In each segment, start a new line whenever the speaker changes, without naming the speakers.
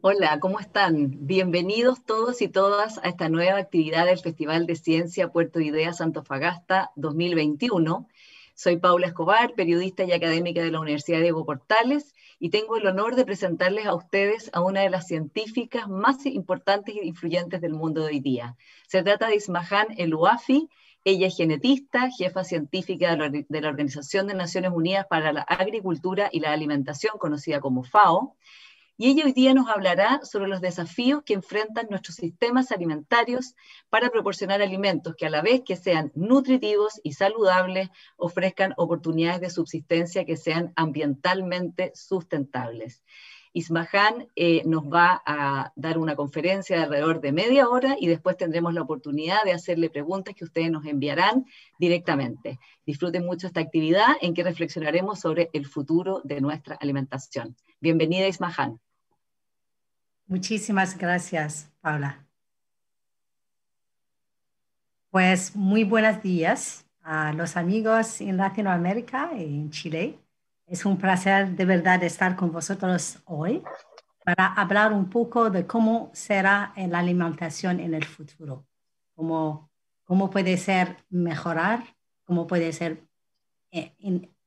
Hola, ¿cómo están? Bienvenidos todos y todas a esta nueva actividad del Festival de Ciencia Puerto Idea Fagasta 2021. Soy Paula Escobar, periodista y académica de la Universidad Diego Portales, y tengo el honor de presentarles a ustedes a una de las científicas más importantes e influyentes del mundo de hoy día. Se trata de Ismahan Eluafi, ella es genetista, jefa científica de la Organización de Naciones Unidas para la Agricultura y la Alimentación, conocida como FAO y ella hoy día nos hablará sobre los desafíos que enfrentan nuestros sistemas alimentarios para proporcionar alimentos que a la vez que sean nutritivos y saludables, ofrezcan oportunidades de subsistencia que sean ambientalmente sustentables. Ismahan eh, nos va a dar una conferencia de alrededor de media hora y después tendremos la oportunidad de hacerle preguntas que ustedes nos enviarán directamente. Disfruten mucho esta actividad en que reflexionaremos sobre el futuro de nuestra alimentación. Bienvenida Ismahan. Muchísimas gracias,
Paula. Pues muy buenos días a los amigos en Latinoamérica y en Chile. Es un placer de verdad estar con vosotros hoy para hablar un poco de cómo será la alimentación en el futuro, cómo, cómo puede ser mejorar, cómo puede ser eh,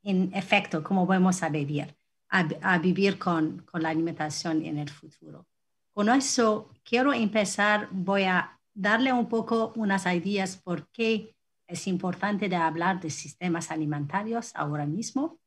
en, efecto, cómo vamos a vivir, a, vivir con, con, la alimentación en el futuro. Con eso quiero empezar, voy a darle un poco unas ideas por qué es importante de hablar de sistemas alimentarios ahora mismo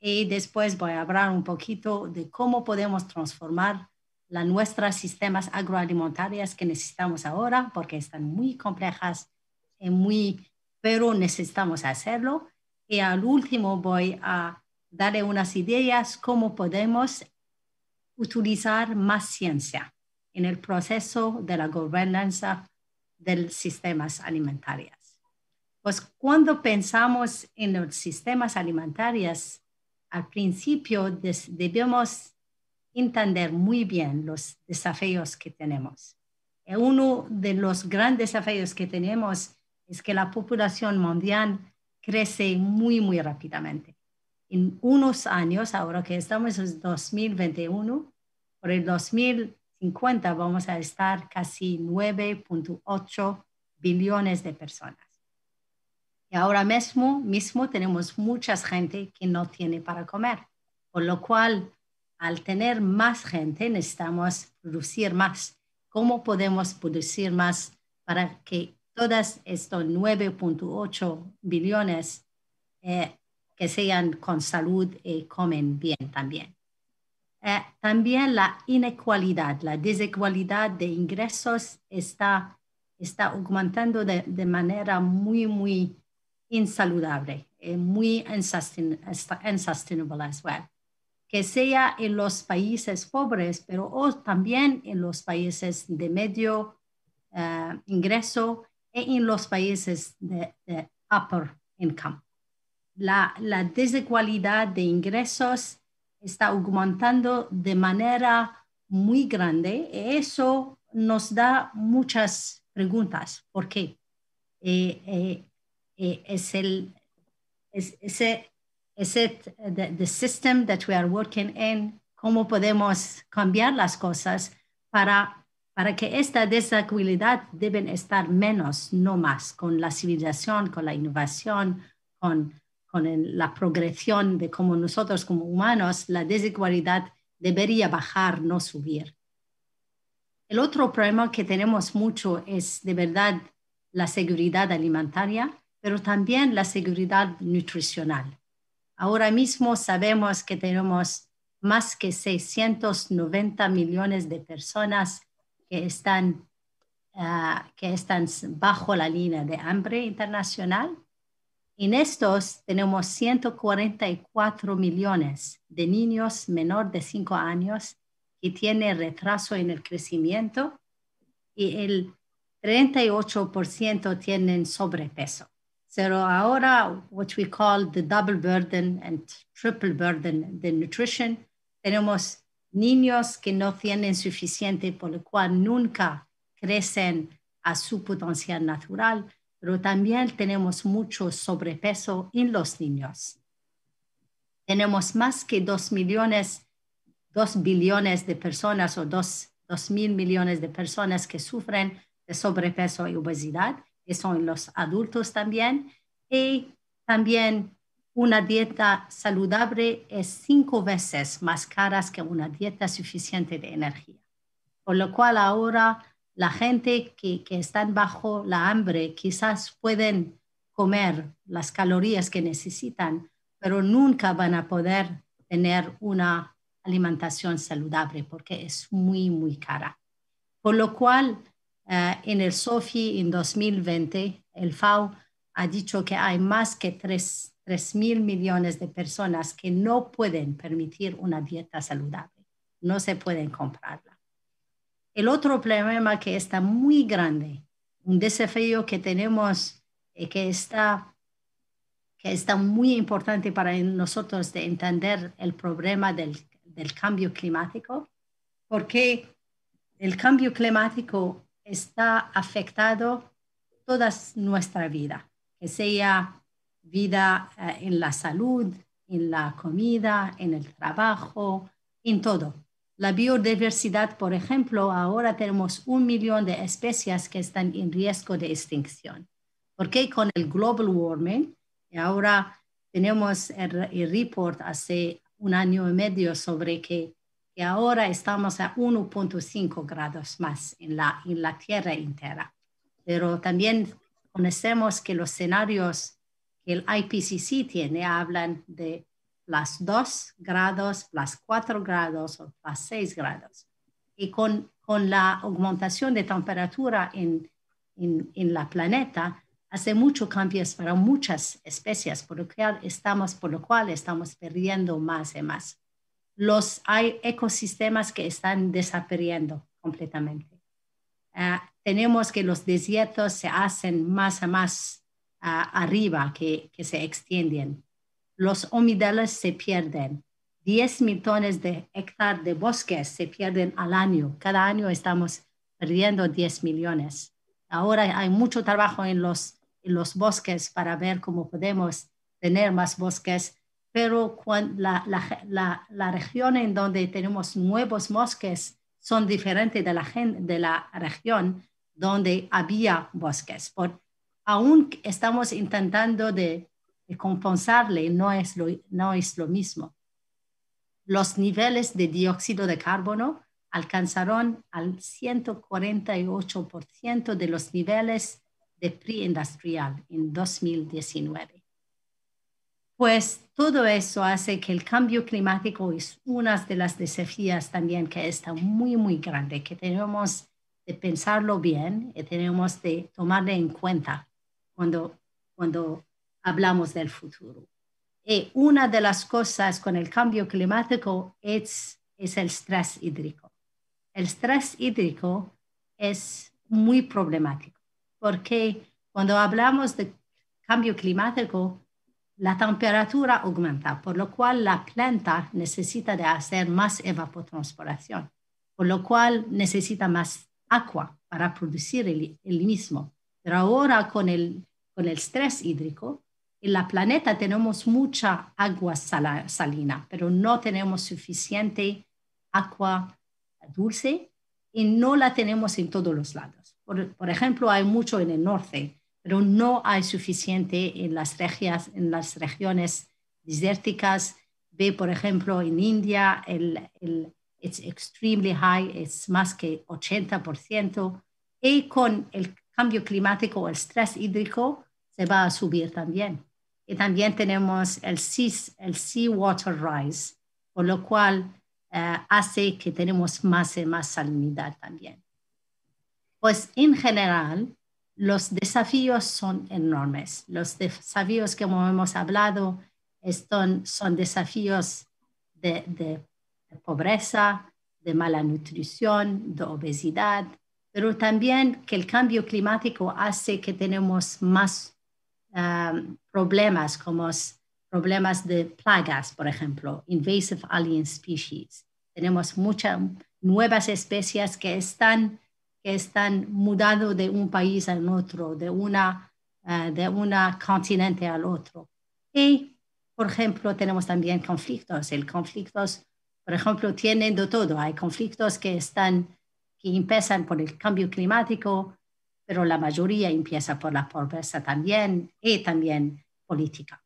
y después voy a hablar un poquito de cómo podemos transformar la nuestras sistemas agroalimentarios que necesitamos ahora porque están muy complejas y muy pero necesitamos hacerlo y al último voy a darle unas ideas cómo podemos utilizar más ciencia en el proceso de la gobernanza de los sistemas alimentarios. Pues cuando pensamos en los sistemas alimentarios, al principio debemos entender muy bien los desafíos que tenemos. Uno de los grandes desafíos que tenemos es que la población mundial crece muy, muy rápidamente. En unos años, ahora que estamos en 2021, por el 2050 vamos a estar casi 9.8 billones de personas. Y ahora mismo, mismo tenemos mucha gente que no tiene para comer, por lo cual al tener más gente necesitamos producir más. ¿Cómo podemos producir más para que todas estos 9.8 billones eh, que sean con salud y eh, comen bien también? Eh, también la inequalidad, la desigualdad de ingresos está, está aumentando de, manera muy, muy insaludable, eh, muy insostenible as well. Que sea en los países pobres, pero o también en los países de medio eh, ingreso y e en los países de, upper income. La, la desigualdad de ingresos está aumentando de manera muy grande. Eso nos da muchas preguntas. ¿Por qué? Eh, eh, eh, es el es, ese es the, system that we are working in cómo podemos cambiar las cosas para para que esta desigualdad deben estar menos no más con la civilización con la innovación con en la progresión de cómo nosotros como humanos, la desigualdad debería bajar, no subir. El otro problema que tenemos mucho es de verdad la seguridad alimentaria, pero también la seguridad nutricional. Ahora mismo sabemos que tenemos más que 690 millones de personas que están, ah, que están bajo la línea de hambre internacional en estos tenemos 144 millones de niños menor de 5 años que tienen retraso en el crecimiento y el 38% tienen sobrepeso. Pero ahora, what we call the double burden and triple burden de nutrition, tenemos niños que no tienen suficiente, por lo cual nunca crecen a su potencial natural pero también tenemos mucho sobrepeso en los niños. Tenemos más que 2 millones, 2 billones de personas o 2, mil millones de personas que sufren de sobrepeso y obesidad, que son los adultos también, y también una dieta saludable es cinco veces más cara que una dieta suficiente de energía. Por lo cual ahora la gente que, está bajo la hambre quizás pueden comer las calorías que necesitan, pero nunca van a poder tener una alimentación saludable porque es muy, muy cara. Por lo cual, eh, en el SOFI en 2020, el FAO ha dicho que hay más que 3, 3, mil millones de personas que no pueden permitir una dieta saludable, no se pueden comprarla. El otro problema que está muy grande, un desafío que tenemos y eh, que está, que está muy importante para nosotros de entender el problema del, del cambio climático, porque el cambio climático está afectado toda nuestra vida, que sea vida eh, en la salud, en la comida, en el trabajo, en todo. La biodiversidad, por ejemplo, ahora tenemos un millón de especies que están en riesgo de extinción. Porque con el global warming, ahora tenemos el, report hace un año y medio sobre que, ahora estamos a 1.5 grados más en la, en la Tierra entera. Pero también conocemos que los escenarios que el IPCC tiene hablan de las 2 grados, las 4 grados o las 6 grados. Y con, con la aumentación de temperatura en, en, en, la planeta, hace muchos cambios para muchas especies, por lo, que estamos, por lo cual estamos perdiendo más y más. Los, hay ecosistemas que están desapareciendo completamente. Ah, tenemos que los desiertos se hacen más y más ah, arriba, que, que se extienden los humedales se pierden. 10 millones de hectáreas de bosques se pierden al año. Cada año estamos perdiendo 10 millones. Ahora hay mucho trabajo en los, bosques para ver cómo podemos tener más bosques, pero la, región en donde tenemos nuevos bosques son diferentes de la, de la región donde había bosques. Por, aún estamos intentando de compensarle no es lo, no es lo mismo. Los niveles de dióxido de carbono alcanzaron al 148% de los niveles de preindustrial en 2019. Pues todo eso hace que el cambio climático es una de las desafíos también que está muy, muy grande, que tenemos de pensarlo bien y tenemos de tomarlo en cuenta cuando, cuando hablamos del futuro. Y una de las cosas con el cambio climático es, es el estrés hídrico. El estrés hídrico es muy problemático porque cuando hablamos de cambio climático, la temperatura aumenta, por lo cual la planta necesita de hacer más evapotransporación, por lo cual necesita más agua para producir el, el mismo. Pero ahora con el, con el estrés hídrico, en la planeta tenemos mucha agua salina, pero no tenemos suficiente agua dulce y no la tenemos en todos los lados. Por, ejemplo, hay mucho en el norte, pero no hay suficiente en las, en las regiones desérticas. Ve, por ejemplo, en India, el, el it's extremely high, es más que 80%. Y con el cambio climático, el estrés hídrico se va a subir también. Y también tenemos el, el Sea Water Rise, por lo cual eh, hace que tenemos más y más salinidad también. Pues en general, los desafíos son enormes. Los desafíos que hemos hablado son, son desafíos de, de, de pobreza, de mala nutrición, de obesidad, pero también que el cambio climático hace que tenemos más Um, problemas como problemas de plagas, por ejemplo, invasive alien species. Tenemos muchas nuevas especies que están, que están mudando de un país al otro, de una, uh, de un continente al otro. Y, por ejemplo, tenemos también conflictos. El conflictos, por ejemplo, tienen de todo. Hay conflictos que están que empiezan por el cambio climático, pero la mayoría empieza por la pobreza también y también política.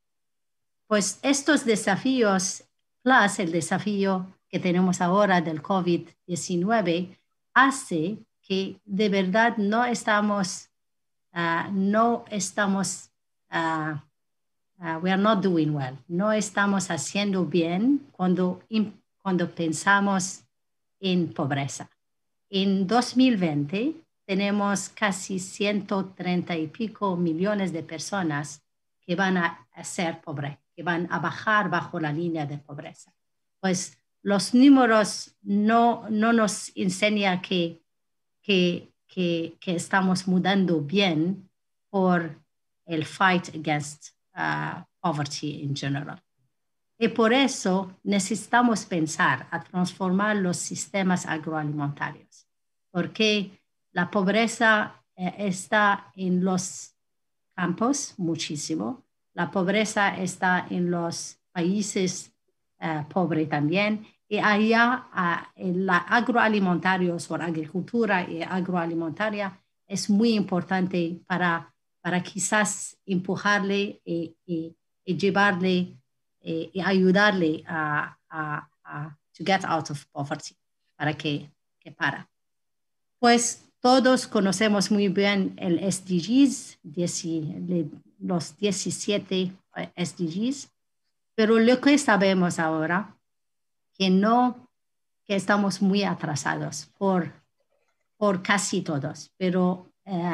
Pues estos desafíos, más el desafío que tenemos ahora del COVID-19, hace que de verdad no estamos, ah, no estamos, ah, ah, we are not doing well, no estamos haciendo bien cuando, cuando pensamos en pobreza. En 2020, tenemos casi 130 y pico millones de personas que van a, ser pobres, que van a bajar bajo la línea de pobreza. Pues los números no, no nos enseñan que, que, que, estamos mudando bien por el fight against uh, poverty in general. Y por eso necesitamos pensar a transformar los sistemas agroalimentarios, porque la pobreza eh, está en los campos muchísimo. La pobreza está en los países eh, pobres también. Y allá ah, en la agroalimentaria, o agricultura y agroalimentaria es muy importante para, para quizás empujarle eh, y, llevarle y, ayudarle a, to get out of poverty, para que, que para. Pues todos conocemos muy bien el SDGs, los 17 eh, SDGs, pero lo que sabemos ahora, que no, que estamos muy atrasados por, casi todos, pero eh,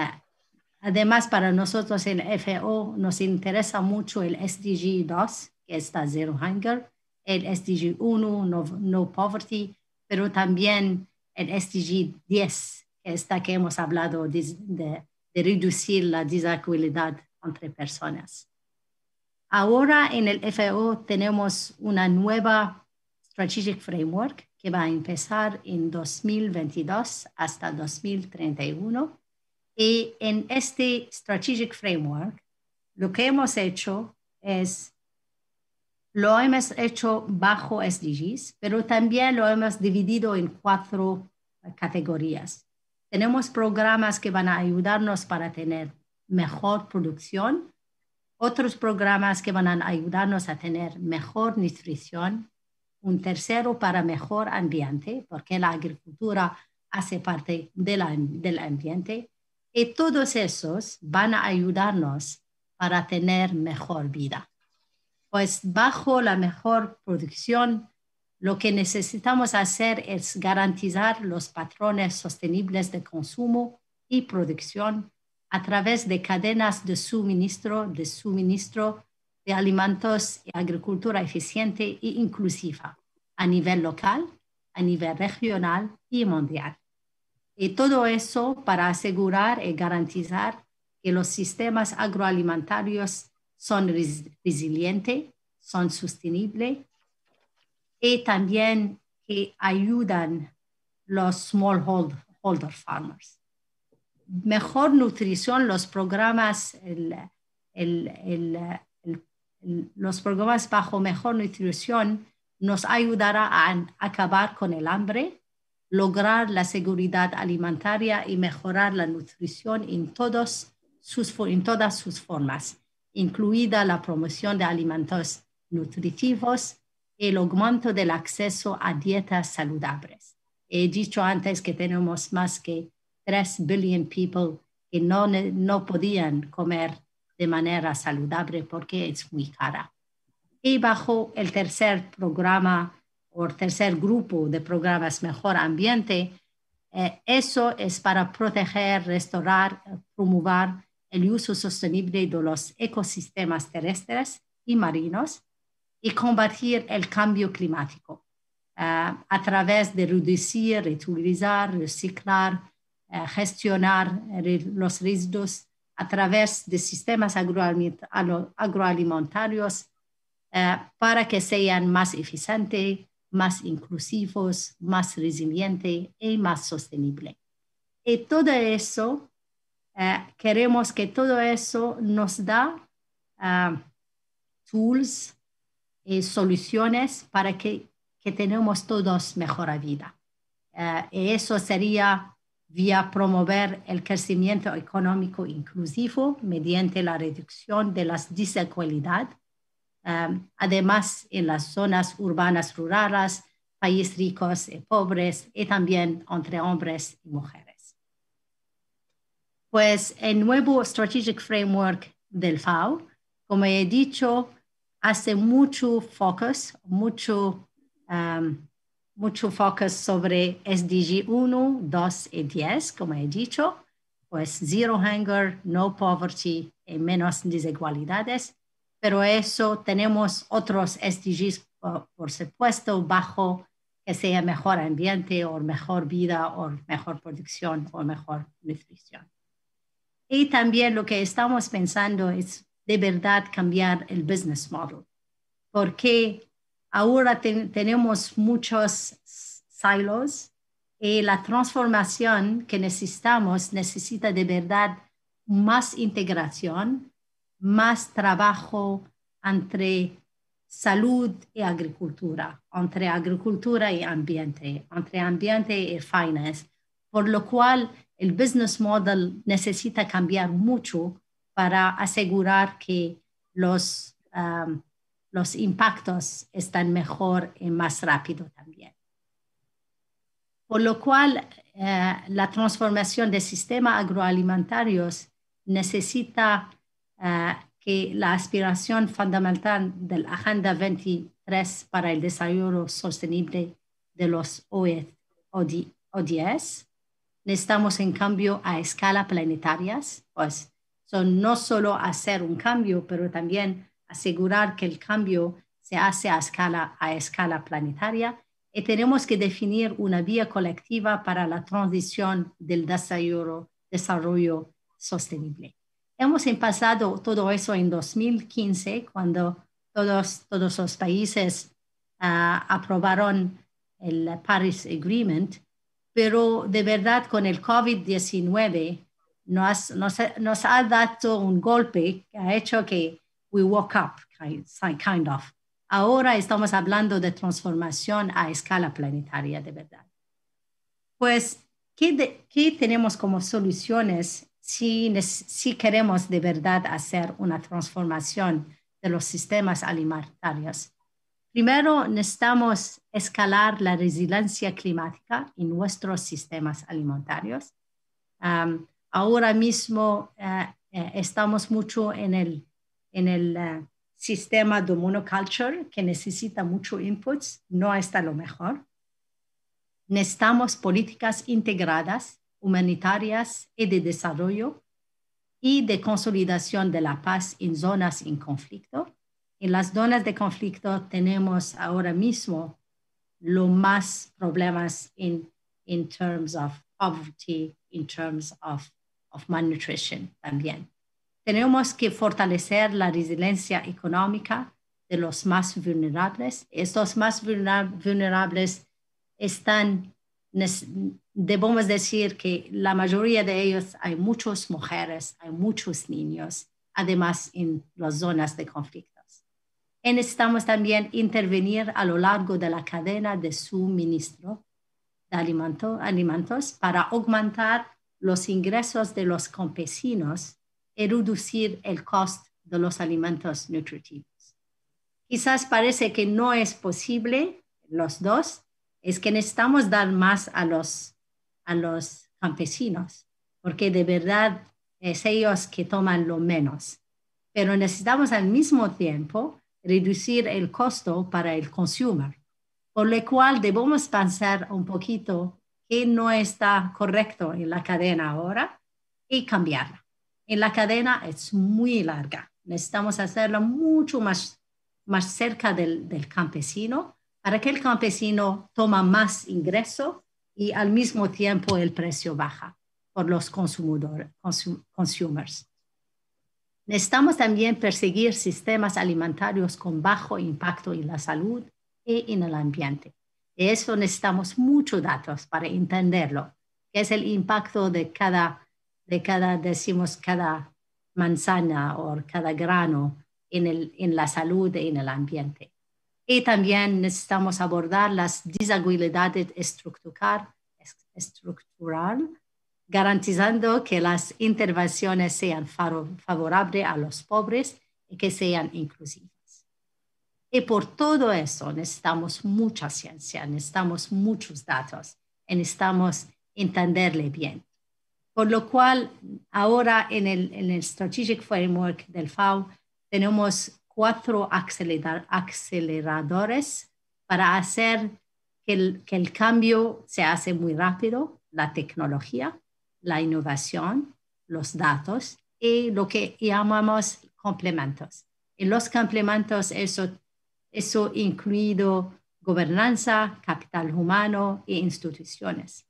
además para nosotros en FO nos interesa mucho el SDG 2, que está Zero Hunger, el SDG 1, no, no Poverty, pero también el SDG 10, esta que hemos hablado de, reducir la desigualdad entre personas. Ahora en el FAO tenemos una nueva Strategic Framework que va a empezar en 2022 hasta 2031. Y en este Strategic Framework, lo que hemos hecho es, lo hemos hecho bajo SDGs, pero también lo hemos dividido en cuatro categorías. Tenemos programas que van a ayudarnos para tener mejor producción, otros programas que van a ayudarnos a tener mejor nutrición, un tercero para mejor ambiente, porque la agricultura hace parte de la, del ambiente, y todos esos van a ayudarnos para tener mejor vida. Pues bajo la mejor producción lo que necesitamos hacer es garantizar los patrones sostenibles de consumo y producción a través de cadenas de suministro, de suministro de alimentos y agricultura eficiente e inclusiva a nivel local, a nivel regional y mundial. Y todo eso para asegurar y garantizar que los sistemas agroalimentarios son resilientes, son sostenibles y también que ayudan los smallholder farmers.
Mejor
nutrición, los programas, los programas bajo mejor nutrición nos ayudará a acabar con el hambre, lograr la seguridad alimentaria y mejorar la nutrición en, todos sus, en todas sus formas, incluida la promoción de alimentos nutritivos, el aumento del acceso a dietas saludables. He dicho antes que tenemos más que 3 billion people que no, podían comer de manera saludable porque es muy cara. Y bajo el tercer programa o tercer grupo de programas Mejor Ambiente, eh, eso es para proteger, restaurar, promover el uso sostenible de los ecosistemas terrestres y marinos y combatir el cambio climático eh, a través de reducir, reutilizar, reciclar, eh, gestionar los residuos a través de sistemas agroalimentarios eh, para que sean más eficientes, más inclusivos, más resilientes y más sostenibles. Y todo eso, queremos que todo eso nos da tools, y eh, soluciones para que, que, tenemos todos mejor vida. Eh, eso sería vía promover el crecimiento económico inclusivo mediante la reducción de las desigualdades. Eh, además, en las zonas urbanas rurales, países ricos y pobres, y también entre hombres y mujeres. Pues el nuevo Strategic Framework del FAO, como he dicho, hace mucho focus, mucho, um, mucho focus sobre SDG 1, 2 y 10, como he dicho, pues zero hunger, no poverty y menos desigualdades. Pero eso tenemos otros SDGs, por, por supuesto, bajo que sea mejor ambiente o mejor vida o mejor producción o mejor nutrición. Y también lo que estamos pensando es de verdad cambiar el business model, porque ahora tenemos muchos silos y la transformación que necesitamos necesita de verdad más integración, más trabajo entre salud y agricultura, entre agricultura y ambiente, entre ambiente y finance, por lo cual el business model necesita cambiar mucho para asegurar que los, um, los impactos están mejor y más rápido también. Por lo cual, eh, la transformación del sistema agroalimentarios necesita eh, que la aspiración fundamental de la Agenda 23 para el Desarrollo Sostenible de los ODS. E Necesitamos, en cambio, a escala planetarias, pues son no solo hacer un cambio, pero también asegurar que el cambio se hace a escala, a escala planetaria y tenemos que definir una vía colectiva para la transición del desarrollo, sostenible. Hemos empezado todo eso en 2015, cuando todos, todos los países ah, aprobaron el Paris Agreement, pero de verdad con el COVID-19 nos, nos, ha dado un golpe que ha hecho que we woke up, kind of. Ahora estamos hablando de transformación a escala planetaria de verdad. Pues, ¿qué, qué tenemos como soluciones si, si, queremos de verdad hacer una transformación de los sistemas alimentarios? Primero, necesitamos escalar la resiliencia climática en nuestros sistemas alimentarios ahora mismo eh, eh, estamos mucho en el, en el eh, sistema de monoculture que necesita mucho inputs, no está lo mejor. Necesitamos políticas integradas, humanitarias y de desarrollo y de consolidación de la paz en zonas en conflicto. En las zonas de conflicto tenemos ahora mismo los más problemas en in, in terms of poverty, in terms of of también. Tenemos que fortalecer la resiliencia económica de los más vulnerables. Estos más vulnerables están, debemos decir que la mayoría de ellos hay muchas mujeres, hay muchos niños, además en las zonas de conflictos. Y necesitamos también intervenir a lo largo de la cadena de suministro de alimentos para aumentar los ingresos de los campesinos y reducir el costo de los alimentos nutritivos. Quizás parece que no es posible los dos, es que necesitamos dar más a los, a los campesinos, porque de verdad es ellos que toman lo menos. Pero necesitamos al mismo tiempo reducir el costo para el consumer, por lo cual debemos pensar un poquito que no está correcto en la cadena ahora y cambiarla. En la cadena es muy larga. Necesitamos hacerla mucho más, más cerca del, del campesino para que el campesino toma más ingreso y al mismo tiempo el precio baja por los consumidores, consumers. Necesitamos también perseguir sistemas alimentarios con bajo impacto en la salud y en el ambiente. Y eso necesitamos muchos datos para entenderlo, que es el impacto de cada, de cada decimos, cada manzana o cada grano en, la salud y en el ambiente. Y también necesitamos abordar las desigualdades estructurales, estructural garantizando que las intervenciones sean favorables a los pobres y que sean inclusivas. Y por todo eso necesitamos mucha ciencia, necesitamos muchos datos, necesitamos entenderle bien. Por lo cual, ahora en el, en el Strategic Framework del FAO tenemos cuatro aceleradores para hacer que el, que el cambio se hace muy rápido, la tecnología, la innovación, los datos y lo que llamamos complementos. Y los complementos, eso eso incluido gobernanza, capital humano e instituciones.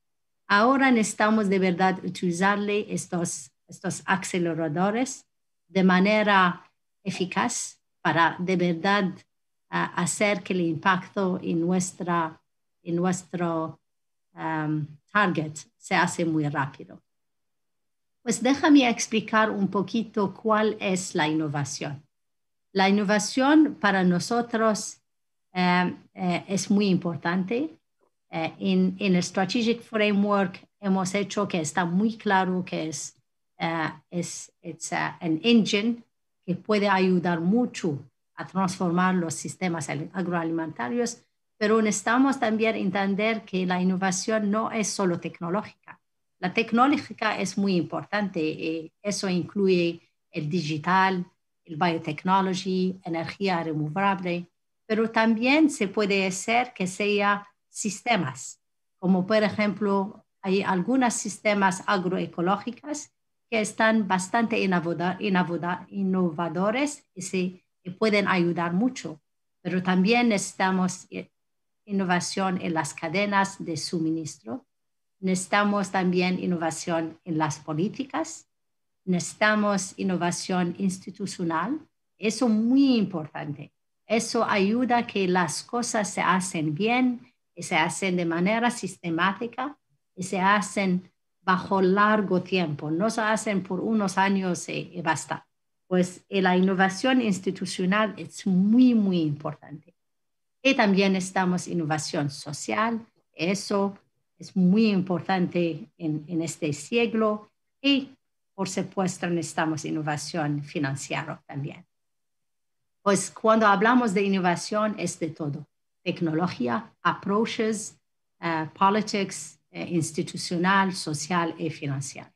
Ahora necesitamos de verdad utilizarle estos, estos aceleradores de manera eficaz para de verdad ah, hacer que el impacto en, nuestra, en nuestro um, target se hace muy rápido. Pues déjame explicar un poquito cuál es la innovación. La innovación para nosotros eh, eh, es muy importante. Eh, en, el Strategic Framework hemos hecho que está muy claro que es, es engine que puede ayudar mucho a transformar los sistemas agroalimentarios, pero necesitamos también entender que la innovación no es solo tecnológica. La tecnológica es muy importante, y eso incluye el digital, el biotechnology, energía renovable, pero también se puede hacer que sea sistemas, como por ejemplo hay algunos sistemas agroecológicos que están bastante innovadores y, se, y pueden ayudar mucho, pero también necesitamos eh, innovación en las cadenas de suministro, necesitamos también innovación en las políticas necesitamos innovación institucional. Eso es muy importante. Eso ayuda a que las cosas se hacen bien y se hacen de manera sistemática y se hacen bajo largo tiempo. No se hacen por unos años y, basta. Pues eh, la innovación institucional es muy, muy importante. Y también estamos innovación social. Eso es muy importante en, en este siglo y por supuesto, necesitamos innovación financiera también. Pues cuando hablamos de innovación es de todo. Tecnología, approaches, eh, politics, eh, institucional, social y financiera.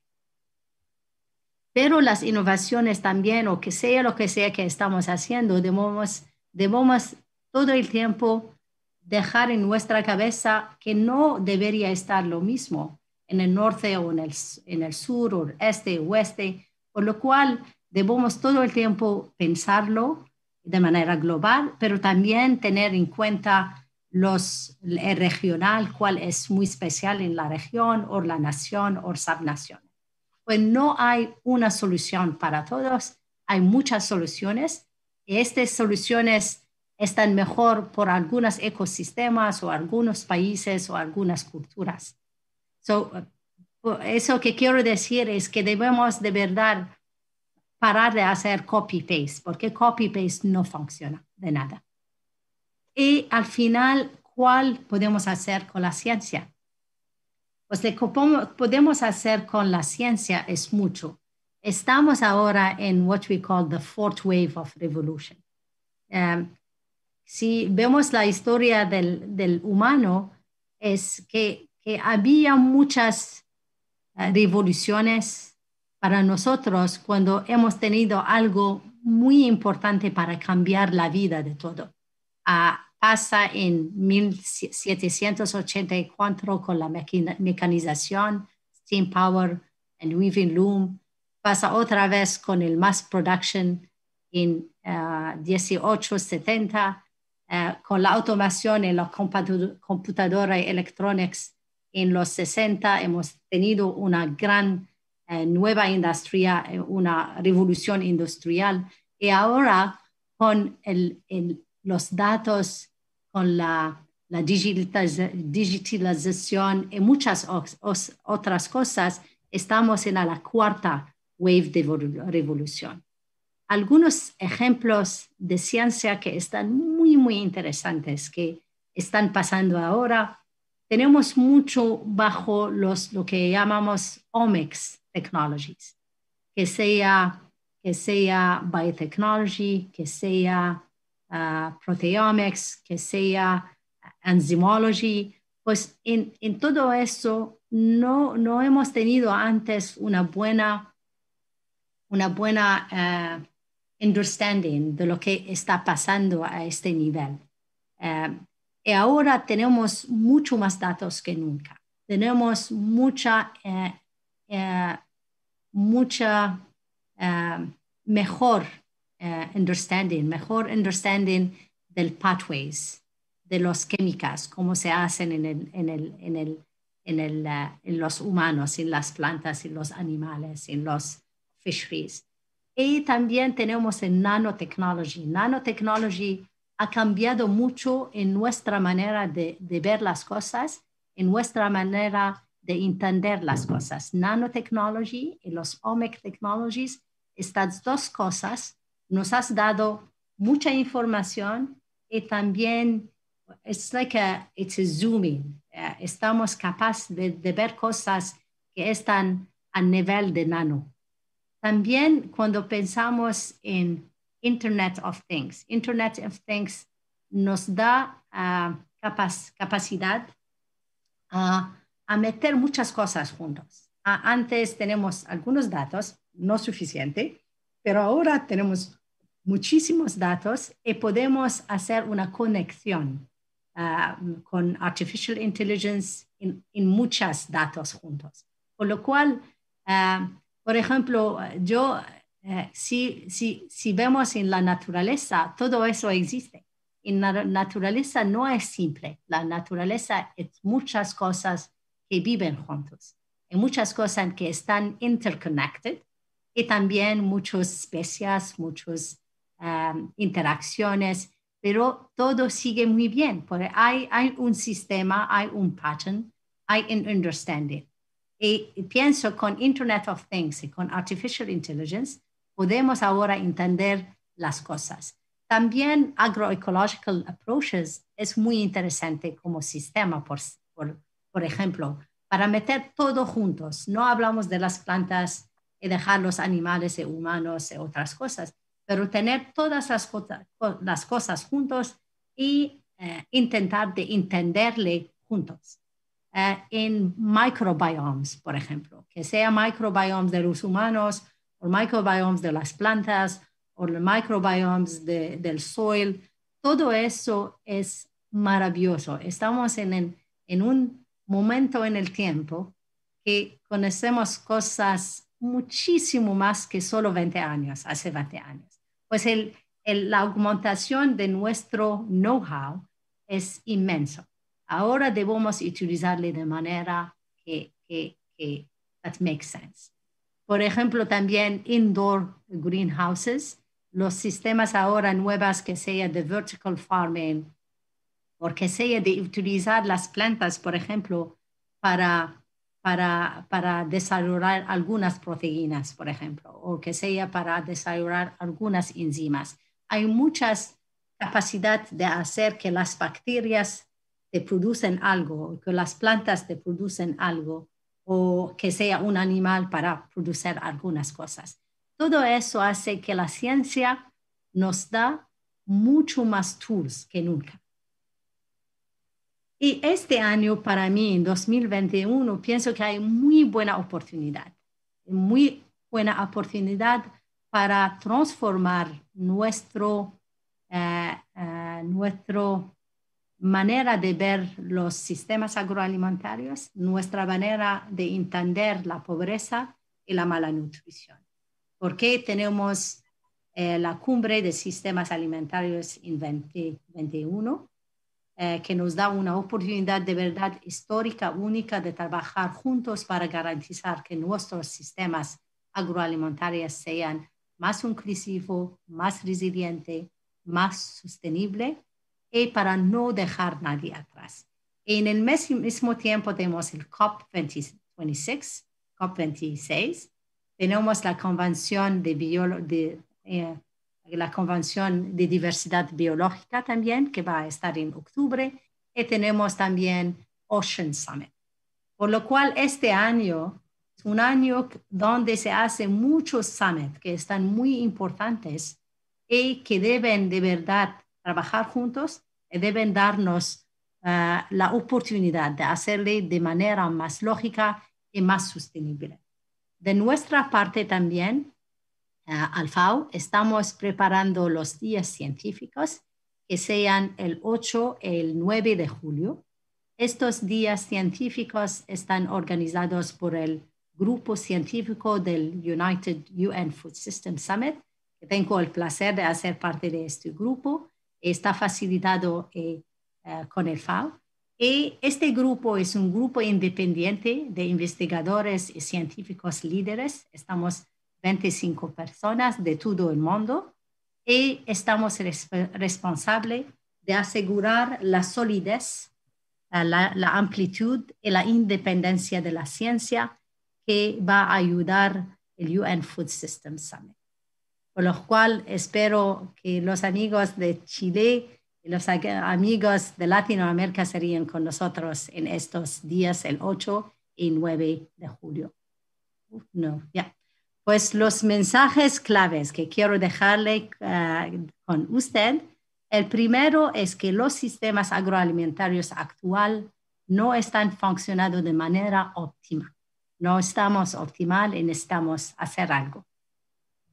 Pero las innovaciones también, o que sea lo que sea que estamos haciendo, debemos, debemos todo el tiempo dejar en nuestra cabeza que no debería estar lo mismo en el norte o en el, en el sur o este o oeste, por lo cual debemos todo el tiempo pensarlo de manera global, pero también tener en cuenta los, el regional, cuál es muy especial en la región o la nación o subnación. Pues no hay una solución para todos, hay muchas soluciones estas soluciones están mejor por algunos ecosistemas o algunos países o algunas culturas. So, uh, uh, eso que quiero decir es que debemos de verdad parar de hacer copy-paste, porque copy-paste no funciona de nada. Y al final, ¿cuál podemos hacer con la ciencia? Pues lo que podemos hacer con la ciencia es mucho. Estamos ahora en what we call the fourth wave of revolution. Um, si vemos la historia del, del humano, es que que había muchas eh, revoluciones para nosotros cuando hemos tenido algo muy importante para cambiar la vida de todo. Ah, pasa en 1784 con la mecanización, steam power and weaving loom. Pasa otra vez con el mass production en 1870, ah, eh, con la automación en la computadora y electronics en los 60 hemos tenido una gran eh, nueva industria, eh, una revolución industrial. Y ahora con los datos, con la, digitalización y muchas otras cosas, estamos en la cuarta wave de revolución. Algunos ejemplos de ciencia que están muy, muy interesantes, que están pasando ahora tenemos mucho bajo los, lo que llamamos omics technologies, que sea, que sea biotechnology, que sea ah, proteomics, que sea ah, enzymology, pues en, todo eso no, no hemos tenido antes una buena, una buena ah, understanding de lo que está pasando a este nivel. Y eh, ahora tenemos mucho más datos que nunca. Tenemos mucha, eh, eh, mucha mejor understanding, mejor understanding del pathways, de las químicas, cómo se hacen en, el, en, el, en, el, en, el, en los humanos, en las plantas, en los animales, en los fisheries. Y también tenemos en nanotechnology. Nanotechnology ha cambiado mucho en nuestra manera de, ver las cosas, en nuestra manera de entender las cosas. Nanotechnology y los Omic Technologies, estas dos cosas nos has dado mucha información y también es like a, it's zooming. Eh, estamos capaces de, ver cosas que están a nivel de nano. También cuando pensamos en Internet of Things. Internet of Things nos da ah, capacidad ah, a meter muchas cosas juntos. Ah, antes tenemos algunos datos, no suficiente, pero ahora tenemos muchísimos datos y podemos hacer una conexión con artificial intelligence en, en, muchos datos juntos. Por lo cual, por ejemplo, yo eh, si, vemos en la naturaleza, todo eso existe. En la naturaleza no es simple. La naturaleza es muchas cosas que viven juntos. Hay muchas cosas que están interconnected y también muchas especies, muchas um, interacciones, pero todo sigue muy bien. hay, hay un sistema, hay un pattern, hay un understanding. Y pienso con Internet of Things y con Artificial Intelligence, podemos ahora entender las cosas. También agroecological approaches es muy interesante como sistema, por, por, ejemplo, para meter todo juntos. No hablamos de las plantas y dejar los animales y humanos y otras cosas, pero tener todas las, cosas, las cosas juntos y eh, intentar de entenderle juntos. Eh, en microbiomes, por ejemplo, que sea microbiomes de los humanos o microbiomes de las plantas, o los microbiomes del soil. Todo eso es maravilloso. Estamos en, en un momento en el tiempo que conocemos cosas muchísimo más que solo 20 años, hace 20 años. Pues el, la augmentación de nuestro know-how es inmenso. Ahora debemos utilizarle de manera que, que, que that makes sense. Por ejemplo, también indoor greenhouses, los sistemas ahora nuevas que sea de vertical farming, o que sea de utilizar las plantas, por ejemplo, para, para, para desarrollar algunas proteínas, por ejemplo, o que sea para desarrollar algunas enzimas. Hay muchas capacidades de hacer que las bacterias te producen algo, que las plantas te producen algo o que sea un animal para producir algunas cosas. Todo eso hace que la ciencia nos da mucho más tools que nunca. Y este año para mí, en 2021, pienso que hay muy buena oportunidad, muy buena oportunidad para transformar nuestro, eh, eh, nuestro manera de ver los sistemas agroalimentarios, nuestra manera de entender la pobreza y la mala nutrición. ¿Por qué tenemos eh, la cumbre de sistemas alimentarios en 2021? Eh, que nos da una oportunidad de verdad histórica única de trabajar juntos para garantizar que nuestros sistemas agroalimentarios sean más inclusivo, más resiliente, más sostenibles y para no dejar nadie atrás. En el mismo tiempo tenemos el COP26, COP26 tenemos la Convención de, de eh, la Convención de Diversidad Biológica también, que va a estar en octubre, y tenemos también Ocean Summit. Por lo cual este año es un año donde se hacen muchos summits que están muy importantes y que deben de verdad trabajar juntos, eh, deben darnos eh, la oportunidad de hacerle de manera más lógica y más sostenible. De nuestra parte también, eh, al FAO, estamos preparando los días científicos que sean el 8 y el 9 de julio. Estos días científicos están organizados por el grupo científico del United UN Food System Summit, tengo el placer de hacer parte de este grupo está facilitado eh, eh, con el FAO. Y este grupo es un grupo independiente de investigadores y científicos líderes. Estamos 25 personas de todo el mundo y estamos responsables de asegurar la solidez, eh, la, la amplitud y la independencia de la ciencia que va a ayudar el UN Food System Summit con lo cual espero que los amigos de Chile y los amigos de Latinoamérica serían con nosotros en estos días, el 8 y 9 de julio. no, ya. Pues los mensajes claves que quiero dejarle eh, con usted. El primero es que los sistemas agroalimentarios actual no están funcionando de manera óptima. No estamos optimal y necesitamos hacer algo.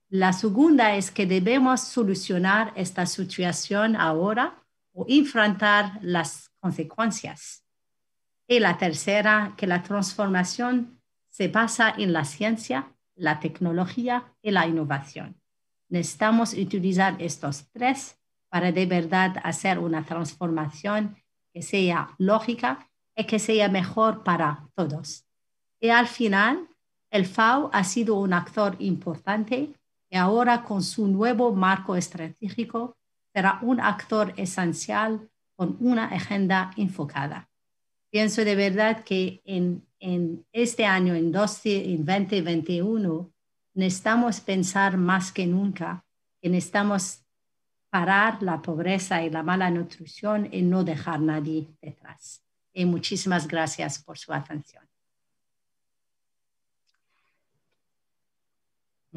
La segunda es que debemos solucionar esta situación ahora o enfrentar las consecuencias. Y la tercera, que la transformación se basa en la ciencia, la tecnología y la innovación. Necesitamos utilizar estos tres para de verdad hacer una transformación que sea lógica y que sea mejor para todos. Y al final, el FAO ha sido un actor importante y ahora con su nuevo marco estratégico será un actor esencial con una agenda enfocada. Pienso de verdad que en, este año, en, 2021, necesitamos pensar más que nunca que necesitamos parar la pobreza y la mala nutrición y no dejar a nadie detrás. Y muchísimas
gracias por su atención.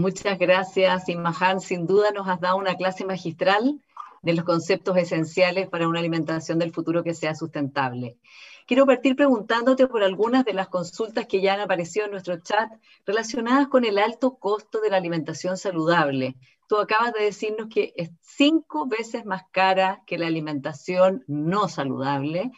Muchas gracias, Imahan. Sin duda nos has dado una clase magistral de los conceptos esenciales para una alimentación del futuro que sea sustentable. Quiero partir preguntándote por algunas de las consultas que ya han aparecido en nuestro chat relacionadas con el alto costo de la alimentación saludable. Tú acabas de decirnos que es cinco veces más cara que la alimentación no saludable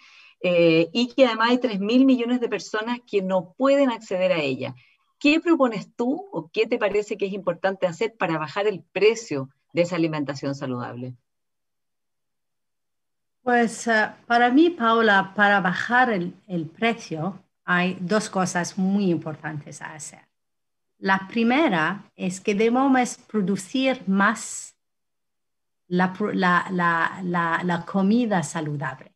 eh, y que además hay 3 mil millones de personas que no pueden acceder a ella. ¿Qué propones tú o qué te parece que es importante hacer para bajar el precio de esa alimentación saludable?
Pues eh, para mí, Paula, para bajar el, precio hay dos cosas muy importantes a hacer. La primera es que debemos producir más la, la, comida saludable,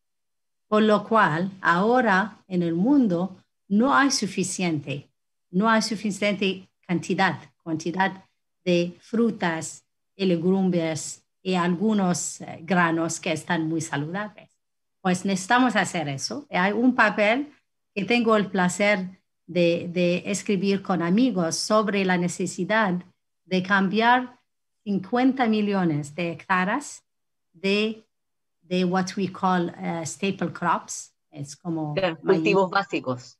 por lo cual ahora en el mundo no hay suficiente no hay suficiente cantidad, cantidad de frutas y legumbres y algunos eh, granos que están muy saludables. Pues necesitamos hacer eso. Hay un papel que tengo el placer de, escribir con amigos sobre la necesidad de cambiar 50 millones de hectáreas de, de what we call eh, staple crops. Es como... Cultivos básicos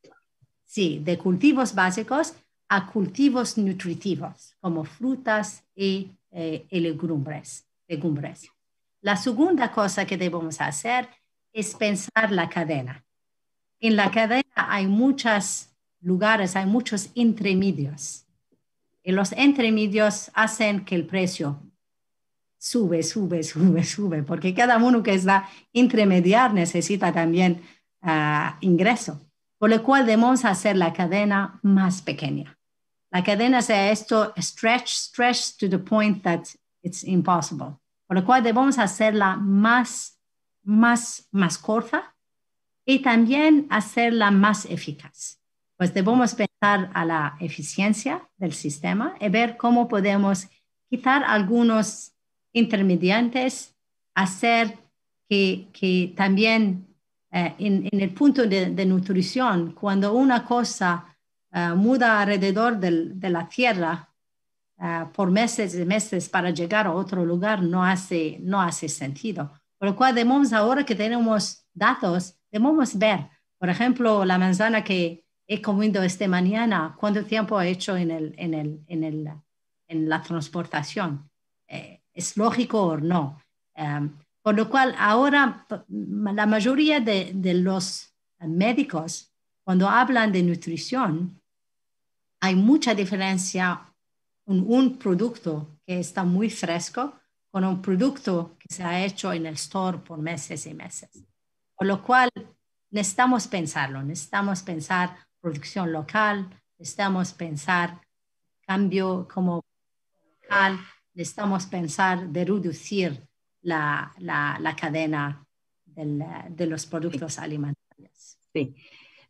sí, de cultivos básicos a cultivos nutritivos, como frutas y, eh, legumbres, legumbres. La segunda cosa que debemos hacer es pensar la cadena. En la cadena hay muchos lugares, hay muchos intermedios. Y los intermedios hacen que el precio sube, sube, sube, sube, porque cada uno que está intermediar necesita también ah, ingreso por lo cual debemos hacer la cadena más pequeña. La cadena sea esto stretch, stretch to the point that it's impossible. Por lo cual debemos hacerla más, más, más corta y también hacerla más eficaz. Pues debemos pensar a la eficiencia del sistema y ver cómo podemos quitar algunos intermediantes, hacer que, que también eh, en, el punto de, nutrición, cuando una cosa eh, muda alrededor de la tierra eh, por meses y meses para llegar a otro lugar, no hace, no hace sentido. Por lo cual ahora que tenemos datos, debemos ver, por ejemplo, la manzana que he comido esta mañana, cuánto tiempo ha hecho en, el, en, el, en, el, en la transportación. ¿Es lógico o no? Por lo cual ahora la mayoría de, de los médicos, cuando hablan de nutrición, hay mucha diferencia en un producto que está muy fresco con un producto que se ha hecho en el store por meses y meses. Por lo cual necesitamos pensarlo, necesitamos pensar producción local, necesitamos pensar cambio como local, necesitamos pensar de reducir
la, la, la cadena de los productos alimentarios.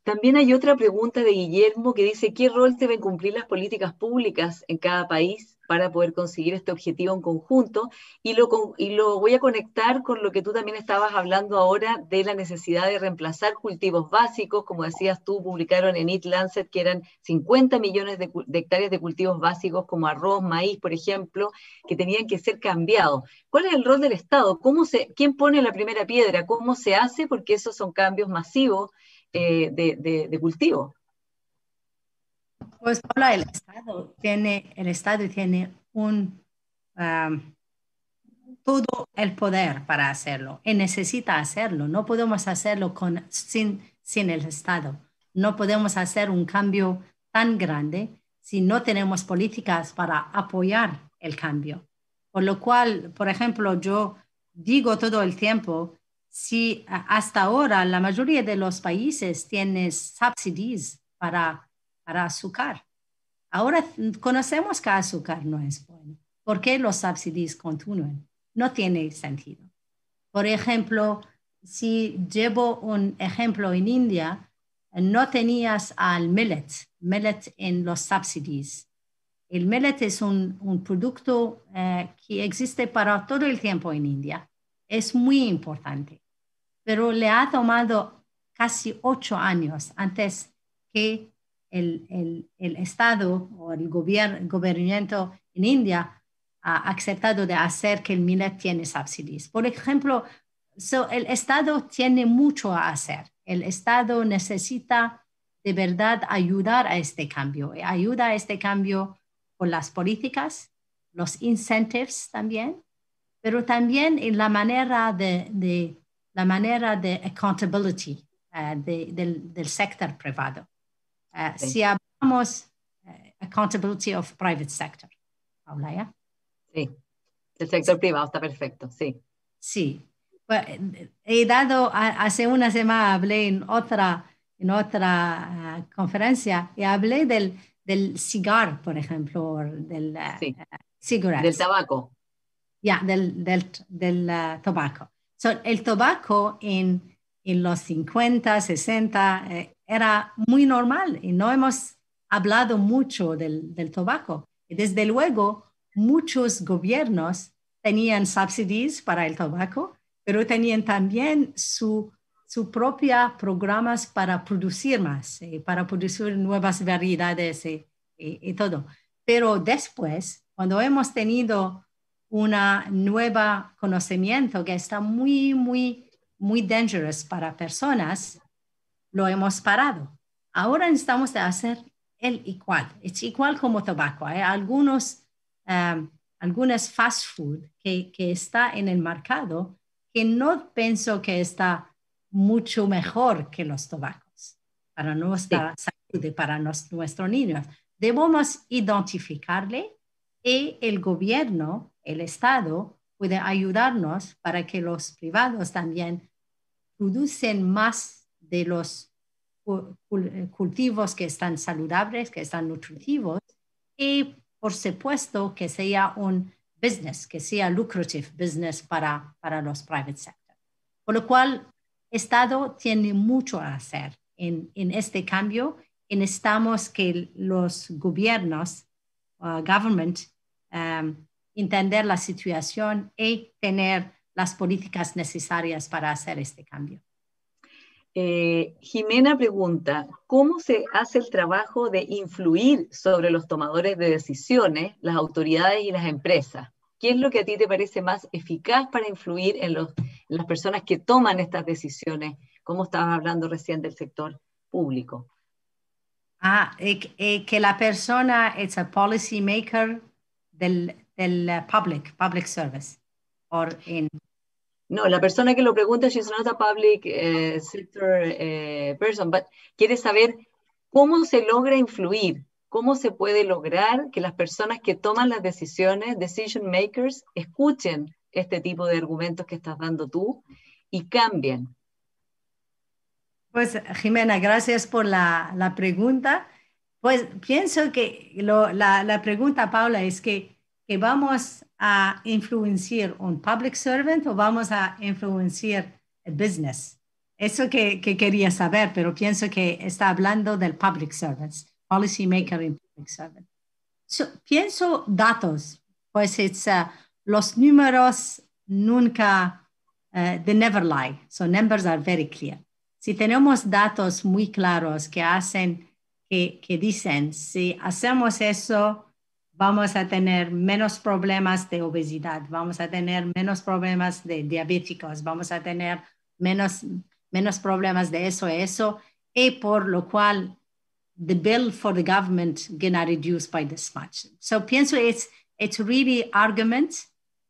También hay otra pregunta de Guillermo que dice, ¿qué rol deben cumplir las políticas públicas en cada país para poder conseguir este objetivo en conjunto? Y lo, voy a conectar con lo que tú también estabas hablando ahora de la necesidad de reemplazar cultivos básicos, como decías tú, publicaron en It Lancet que eran 50 millones de, hectáreas de cultivos básicos como arroz, maíz, por ejemplo, que tenían que ser cambiados. ¿Cuál es el rol del Estado? ¿Quién pone la primera piedra? ¿Cómo se hace? Porque esos son cambios masivos eh, de, cultivo. Pues Paula, el
Estado tiene, el Estado tiene un, todo el poder para hacerlo y necesita hacerlo. No podemos hacerlo con, sin, sin el Estado. No podemos hacer un cambio tan grande si no tenemos políticas para apoyar el cambio. Por lo cual, por ejemplo, yo digo todo el tiempo si hasta ahora la mayoría de los países tienen subsidies para, azúcar. Ahora conocemos que azúcar no es bueno. ¿Por qué los subsidies continúan? No tiene sentido. Por ejemplo, si llevo un ejemplo en India, no tenías al millet, millet en los subsidies. El millet es un, producto eh, que existe para todo el tiempo en India. Es muy importante pero le ha tomado casi ocho años antes que el, Estado o el gobierno, en India ha aceptado de hacer que el MINET tiene subsidios. Por ejemplo, el Estado tiene mucho a hacer. El Estado necesita de verdad ayudar a este cambio. Ayuda a este cambio con las políticas, los incentives también, pero también en la manera de la manera de accountability eh, del,
sector privado. Eh, si
hablamos eh, accountability of private
sector, Paula, ¿ya? Sí, el sector privado está perfecto, sí. Sí.
Pues, he dado, hace una semana hablé en otra, conferencia y hablé del, del cigar, por ejemplo, del sí. Del tabaco. Ya, del, del, tabaco el tabaco en, en, los 50, 60 eh, era muy normal y no hemos hablado mucho del, del tabaco. Y desde luego, muchos gobiernos tenían subsidies para el tabaco, pero tenían también su, su propia programas para producir más, eh, para producir nuevas variedades y, eh, y todo. Pero después, cuando hemos tenido una nueva conocimiento que está muy, muy, muy dangerous para personas, lo hemos parado. Ahora estamos de hacer el igual. Es igual como tabaco. Hay ¿eh? algunos, eh, algunas fast food que, que está en el mercado que no pienso que está mucho mejor que los tabacos para nuestra salud y para nuestros niños. Debemos identificarle y el gobierno el Estado puede ayudarnos para que los privados también producen más de los eh, cultivos que están saludables, que están nutritivos y por supuesto que sea un business, que sea lucrative business para, para los private sector. Por lo cual, el Estado tiene mucho a hacer en, en este cambio y necesitamos que los gobiernos, uh, government, um, entender la situación y tener las
políticas necesarias para hacer este cambio. Eh, Jimena pregunta, ¿cómo se hace el trabajo de influir sobre los tomadores de decisiones, las autoridades y las empresas? ¿Qué es lo que a ti te parece más eficaz para influir en, las personas que toman estas decisiones? Como estabas hablando recién del sector público. Ah, eh, eh, que la persona es
el policymaker del, del eh, public, public service, or in
no, la persona que lo pregunta, she's not a public eh, sector eh, person, but quiere saber cómo se logra influir, cómo se puede lograr que las personas que toman las decisiones, decision makers, escuchen este tipo de argumentos que estás dando tú y cambien. Pues Jimena,
gracias por la, la pregunta. Pues pienso que lo, la, la pregunta, Paula, es que que vamos a influenciar un public servant o vamos a influenciar el business. Eso que, quería saber, pero pienso que está hablando del public servant, policy maker in public servant. pienso datos, pues it's, uh, los números nunca, uh, they never lie, so numbers are very clear. Si tenemos datos muy claros que hacen, que, que dicen, si hacemos eso, vamos a tener menos problemas de obesidad, vamos a tener menos problemas de diabéticos, vamos a tener menos, menos problemas de eso, eso, y por lo cual the bill for the government gonna reduce by this much. So pienso que es really argument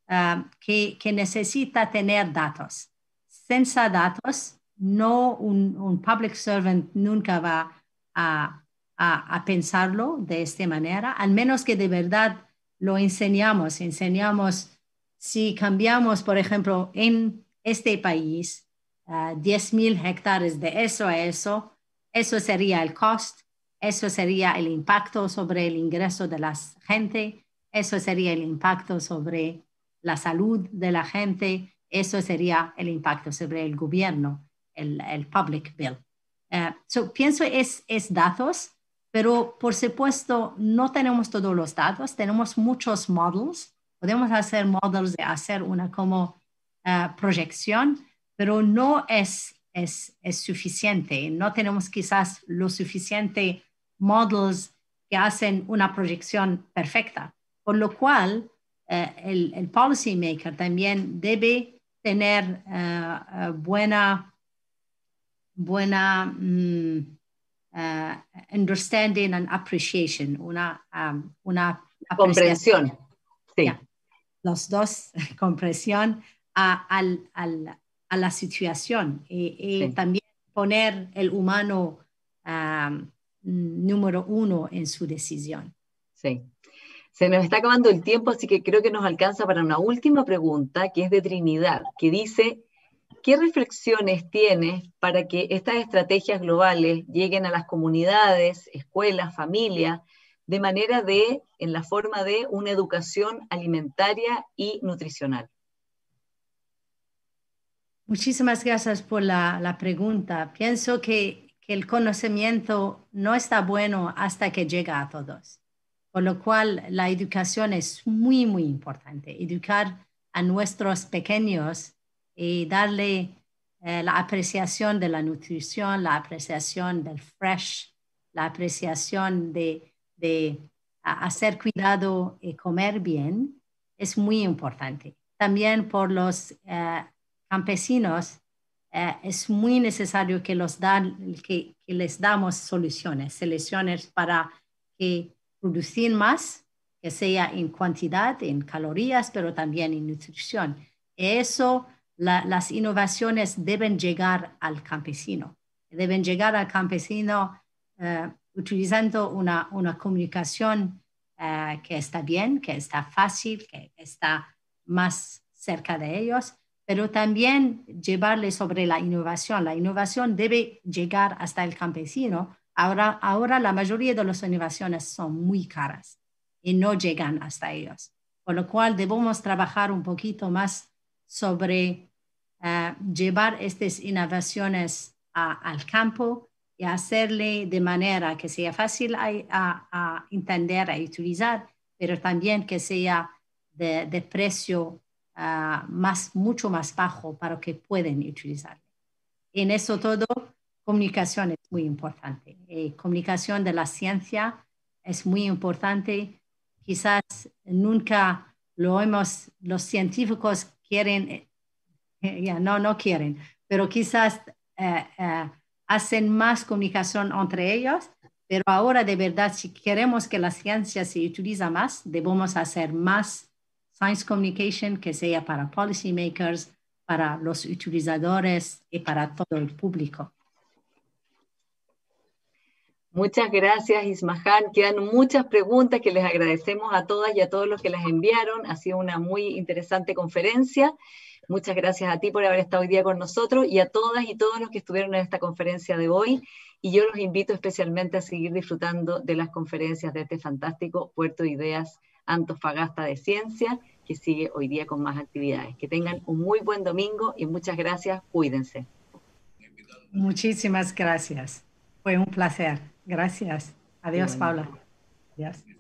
um, que, que, necesita tener datos. Sin datos, no un, un public servant nunca va a a, pensarlo de esta manera, al menos que de verdad lo enseñamos, enseñamos si cambiamos, por ejemplo, en este país, uh, eh, 10.000 hectáreas de eso a eso, eso sería el cost, eso sería el impacto sobre el ingreso de la gente, eso sería el impacto sobre la salud de la gente, eso sería el impacto sobre el gobierno, el, public bill. Eh, so, pienso es, es datos pero, por supuesto, no tenemos todos los datos, tenemos muchos models. Podemos hacer models de hacer una como eh, proyección, pero no es, es, suficiente. No tenemos quizás lo suficiente models que hacen una proyección perfecta. Por lo cual, eh, el, policymaker también debe tener eh, buena, buena mm, Uh, understanding and appreciation, una, um, una comprensión. Sí. Los dos, comprensión a, la situación y, también poner el humano
um, número uno en su decisión. Sí. Se nos está acabando el tiempo, así que creo que nos alcanza para una última pregunta, que es de Trinidad, que dice, ¿Qué reflexiones tienes para que estas estrategias globales lleguen a las comunidades, escuelas, familias, de manera de, en la forma de una educación alimentaria y nutricional?
Muchísimas gracias por la, pregunta. Pienso que, que, el conocimiento no está bueno hasta que llega a todos, por lo cual la educación es muy, muy importante. Educar a nuestros pequeños y darle eh, la apreciación de la nutrición, la apreciación del fresh, la apreciación de, hacer cuidado y comer bien, es muy importante. También por los eh, campesinos eh, es muy necesario que, los dan, que, les damos soluciones, selecciones para que producir más, que sea en cantidad, en calorías, pero también en nutrición. Eso las innovaciones deben llegar al campesino, deben llegar al campesino eh, utilizando una, comunicación eh, que está bien, que está fácil, que está más cerca de ellos, pero también llevarle sobre la innovación. La innovación debe llegar hasta el campesino. Ahora, ahora la mayoría de las innovaciones son muy caras y no llegan hasta ellos, por lo cual debemos trabajar un poquito más sobre eh, llevar estas innovaciones al campo y hacerle de manera que sea fácil a, entender a utilizar, pero también que sea de, precio eh, más, mucho más bajo para que puedan utilizar. En eso todo, comunicación es muy importante. Eh, comunicación de la ciencia es muy importante. Quizás nunca lo hemos, los científicos quieren, eh, eh, no, no quieren, pero quizás eh, hacen más comunicación entre ellos, pero ahora de verdad, si queremos que la ciencia se utilice más, debemos hacer más science communication que sea para policymakers, para los utilizadores y para todo el público.
Muchas gracias, Ismahan. Quedan muchas preguntas que les agradecemos a todas y a todos los que las enviaron. Ha sido una muy interesante conferencia. Muchas gracias a ti por haber estado hoy día con nosotros y a todas y todos los que estuvieron en esta conferencia de hoy. Y yo los invito especialmente a seguir disfrutando de las conferencias de este fantástico Puerto de Ideas Antofagasta de Ciencia, que sigue hoy día con más actividades. Que tengan un muy buen domingo y muchas gracias. Cuídense.
Muchísimas gracias. Fue un placer. Gracias. Adiós, Paula. Adiós.